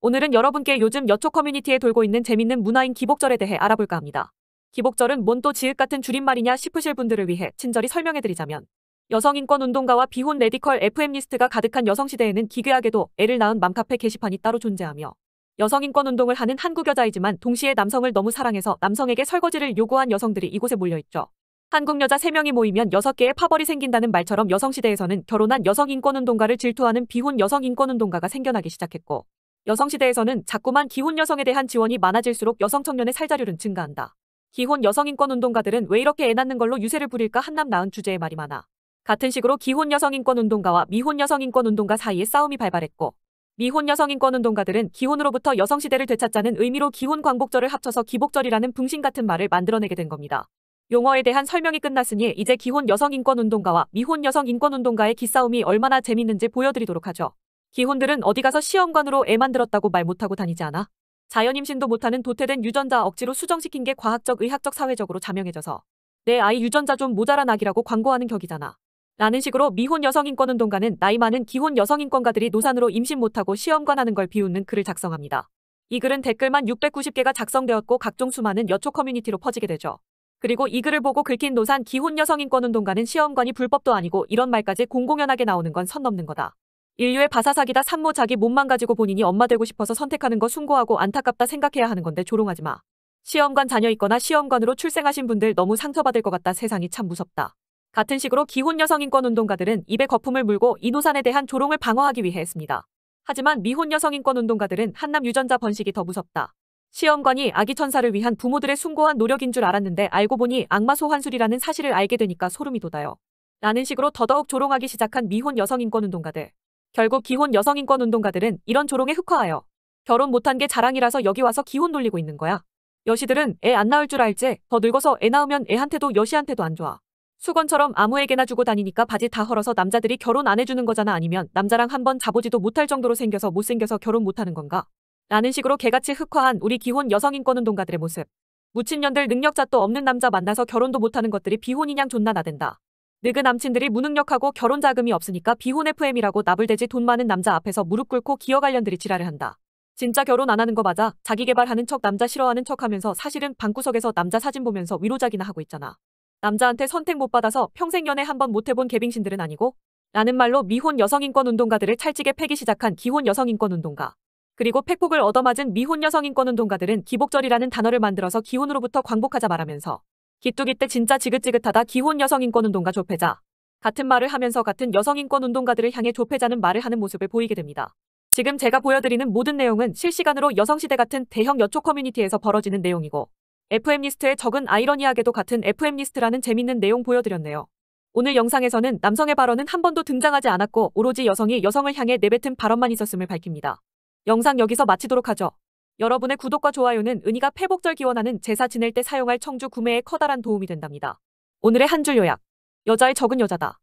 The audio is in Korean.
오늘은 여러분께 요즘 여초 커뮤니티에 돌고 있는 재밌는 문화인 기복절에 대해 알아볼까 합니다. 기복절은 뭔 또 지읒 같은 줄임말이냐 싶으실 분들을 위해 친절히 설명해드리자면 여성인권운동가와 비혼 레디컬 FM리스트가 가득한 여성시대에는 기괴하게도 애를 낳은 맘카페 게시판이 따로 존재하며 여성인권운동을 하는 한국 여자이지만 동시에 남성을 너무 사랑해서 남성에게 설거지를 요구한 여성들이 이곳에 몰려있죠. 한국 여자 3명이 모이면 6개의 파벌이 생긴다는 말처럼 여성시대에서는 결혼한 여성인권운동가를 질투하는 비혼 여성인권운동가가 생겨나기 시작했고 여성시대에서는 자꾸만 기혼 여성에 대한 지원이 많아질수록 여성 청년의 살자율은 증가한다. 기혼 여성인권운동가들은 왜 이렇게 애 낳는 걸로 유세를 부릴까 한남 나은 주제에 말이 많아. 같은 식으로 기혼 여성인권운동가와 미혼 여성인권운동가 사이에 싸움이 발발했고 미혼 여성인권운동가들은 기혼으로부터 여성시대를 되찾자는 의미로 기혼 광복절을 합쳐서 기복절이라는 붕신 같은 말을 만들어내게 된 겁니다. 용어에 대한 설명이 끝났으니 이제 기혼 여성인권운동가와 미혼 여성인권운동가의 기싸움이 얼마나 재밌는지 보여드리도록 하죠. 기혼들은 어디 가서 시험관으로 애 만들었다고 말 못하고 다니지 않아. 자연임신도 못하는 도태된 유전자 억지로 수정시킨 게 과학적, 의학적, 사회적으로 자명해져서 내 아이 유전자 좀 모자란 아기라고 광고하는 격이잖아. 라는 식으로 미혼 여성인권운동가는 나이 많은 기혼 여성인권가들이 노산으로 임신 못하고 시험관하는 걸 비웃는 글을 작성합니다. 이 글은 댓글만 690개가 작성되었고 각종 수많은 여초 커뮤니티로 퍼지게 되죠. 그리고 이 글을 보고 긁힌 노산 기혼 여성인권운동가는 시험관이 불법도 아니고 이런 말까지 공공연하게 나오는 건 선 넘는 거다. 인류의 바사삭이다 산모 자기 몸만 가지고 본인이 엄마 되고 싶어서 선택하는 거 숭고하고 안타깝다 생각해야 하는 건데 조롱하지 마. 시험관 자녀 있거나 시험관으로 출생하신 분들 너무 상처받을 것 같다 세상이 참 무섭다. 같은 식으로 기혼 여성 인권 운동가들은 입에 거품을 물고 이노산에 대한 조롱을 방어하기 위해 했습니다. 하지만 미혼 여성 인권 운동가들은 한남 유전자 번식이 더 무섭다. 시험관이 아기 천사를 위한 부모들의 숭고한 노력인 줄 알았는데 알고 보니 악마 소환술이라는 사실을 알게 되니까 소름이 돋아요. 라는 식으로 더더욱 조롱하기 시작한 미혼 여성 인권 운동가들. 결국 기혼 여성인권 운동가들은 이런 조롱에 흑화하여 결혼 못한 게 자랑이라서 여기 와서 기혼 돌리고 있는 거야. 여시들은 애 안 낳을 줄 알지 더 늙어서 애 낳으면 애한테도 여시한테도 안 좋아. 수건처럼 아무에게나 주고 다니니까 바지 다 헐어서 남자들이 결혼 안 해주는 거잖아 아니면 남자랑 한번 자보지도 못할 정도로 생겨서 못생겨서 결혼 못하는 건가? 라는 식으로 개같이 흑화한 우리 기혼 여성인권운동가들의 모습. 무친년들 능력자 또 없는 남자 만나서 결혼도 못하는 것들이 비혼이냥 존나 나댄다. 늙은 남친들이 무능력하고 결혼 자금이 없으니까 비혼 FM이라고 나불대지 돈 많은 남자 앞에서 무릎 꿇고 기어 관련들이 지랄을 한다. 진짜 결혼 안 하는 거 맞아. 자기 개발하는 척 남자 싫어하는 척 하면서 사실은 방구석에서 남자 사진 보면서 위로작이나 하고 있잖아. 남자한테 선택 못 받아서 평생 연애 한번 못 해본 개빙신들은 아니고? 라는 말로 미혼 여성인권운동가들을 찰지게 패기 시작한 기혼 여성인권운동가. 그리고 팩폭을 얻어맞은 미혼 여성인권운동가들은 기복절이라는 단어를 만들어서 기혼으로부터 광복하자 말하면서 기뚜기 때 진짜 지긋지긋하다 기혼 여성인권운동가 조폐자. 같은 말을 하면서 같은 여성인권운동가들을 향해 조폐자는 말을 하는 모습을 보이게 됩니다. 지금 제가 보여드리는 모든 내용은 실시간으로 여성시대 같은 대형 여초 커뮤니티에서 벌어지는 내용이고 FM리스트에 적은 아이러니하게도 같은 FM리스트라는 재밌는 내용 보여드렸네요. 오늘 영상에서는 남성의 발언은 한 번도 등장하지 않았고 오로지 여성이 여성을 향해 내뱉은 발언만 있었음을 밝힙니다. 영상 여기서 마치도록 하죠. 여러분의 구독과 좋아요는 은희가 폐복절 기원하는 제사 지낼 때 사용할 청주 구매에 커다란 도움이 된답니다. 오늘의 한 줄 요약. 여자의 적은 여자다.